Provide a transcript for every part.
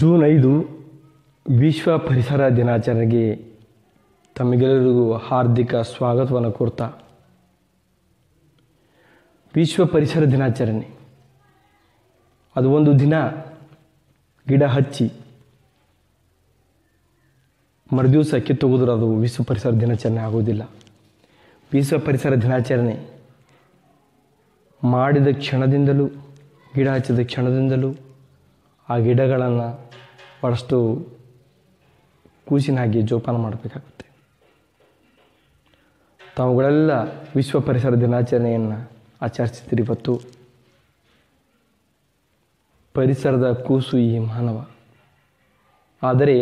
June ಐದು ವಿಶ್ವ ಪರಿಸರ ದಿನಾಚರಣೆಗೆ ತಮಗೆಲ್ಲರಿಗೂ ಹಾರ್ದಿಕ ಸ್ವಾಗತವನ್ನು ಕೋರ್ತಾ ವಿಶ್ವ ಪರಿಸರ ದಿನಾಚರಣೆ ಅದು ಒಂದು ದಿನ ಗಿಡ ಹಚ್ಚಿ ಮರುದಿವಸ ಕಿತ್ತೋಗಿದ್ರೆ ಅದು ವಿಶ್ವ ಪರಿಸರ ದಿನಾಚರಣೆ ಆಗೋದಿಲ್ಲ ವಿಶ್ವ ಪರಿಸರ ದಿನಾಚರಣೆ ಮಾಡಿದ ಕ್ಷಣದಿಂದಲೂ ಗಿಡ ಹಚ್ಚಿದ ಕ್ಷಣದಿಂದಲೂ ಆ ಗಿಡಗಳನ್ನು ಭಾಳಷ್ಟು ಕೂಸಿನಾಗಿ ಜೋಪಾನ ಮಾಡಬೇಕಾಗುತ್ತೆ ತಾವುಗಳೆಲ್ಲ ವಿಶ್ವ ಪರಿಸರ ದಿನಾಚರಣೆಯನ್ನು ಆಚರಿಸಿದ್ರಿ ಇವತ್ತು ಪರಿಸರದ ಕೂಸು ಈ ಮಾನವ ಆದರೆ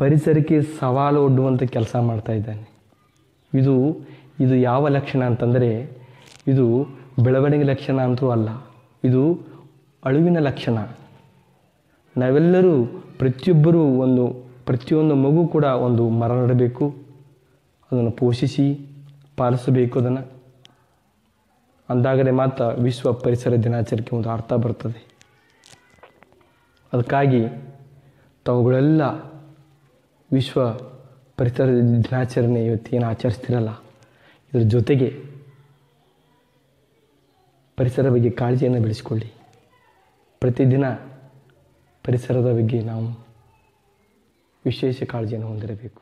ಪರಿಸರಕ್ಕೆ ಸವಾಲು ಒಡ್ಡುವಂಥ ಕೆಲಸ ಮಾಡ್ತಾ ಇದ್ದಾನೆ ಇದು ಇದು ಯಾವ ಲಕ್ಷಣ ಅಂತಂದರೆ ಇದು ಬೆಳವಣಿಗೆ ಲಕ್ಷಣ ಅಂತೂ ಅಲ್ಲ ಇದು ಅಳುವಿನ ಲಕ್ಷಣ ನಾವೆಲ್ಲರೂ ಪ್ರತಿಯೊಬ್ಬರೂ ಒಂದು ಪ್ರತಿಯೊಂದು ಮಗು ಕೂಡ ಒಂದು ಮರ ನೆಡಬೇಕು ಅದನ್ನು ಪೋಷಿಸಿ ಪಾಲಿಸಬೇಕು ಅದನ್ನು ಅಂದಾಗಲೇ ಮಾತ್ರ ವಿಶ್ವ ಪರಿಸರ ದಿನಾಚರಣೆಗೆ ಒಂದು ಅರ್ಥ ಬರ್ತದೆ ಅದಕ್ಕಾಗಿ ತಾವುಗಳೆಲ್ಲ ವಿಶ್ವ ಪರಿಸರ ದಿನಾಚರಣೆ ಇವತ್ತೇನು ಆಚರಿಸ್ತಿರಲ್ಲ ಇದರ ಜೊತೆಗೆ ಪರಿಸರ ಬಗ್ಗೆ ಕಾಳಜಿಯನ್ನು ಬೆಳೆಸ್ಕೊಳ್ಳಿ ಪ್ರತಿದಿನ ಪರಿಸರದ ಬಗ್ಗೆ ನಾವು ವಿಶೇಷ ಕಾಳಜಿಯನ್ನು ಹೊಂದಿರಬೇಕು